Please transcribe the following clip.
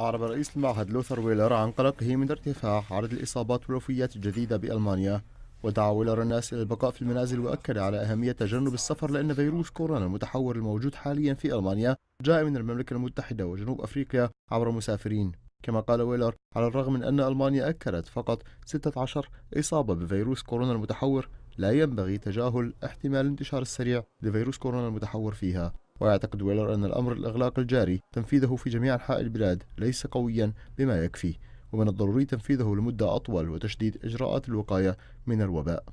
أعرب رئيس المعهد لوثر ويلر عن قلقه من ارتفاع عدد الإصابات والوفيات الجديدة بألمانيا ودعا ويلر الناس إلى البقاء في المنازل وأكد على أهمية تجنب السفر لأن فيروس كورونا المتحور الموجود حاليا في ألمانيا جاء من المملكة المتحدة وجنوب أفريقيا عبر مسافرين كما قال ويلر على الرغم من أن ألمانيا أكدت فقط 16 إصابة بفيروس كورونا المتحور لا ينبغي تجاهل احتمال الانتشار السريع لفيروس كورونا المتحور فيها ويعتقد ويلر أن الأمر الإغلاق الجاري تنفيذه في جميع أنحاء البلاد ليس قويا بما يكفي ومن الضروري تنفيذه لمدة أطول وتشديد إجراءات الوقاية من الوباء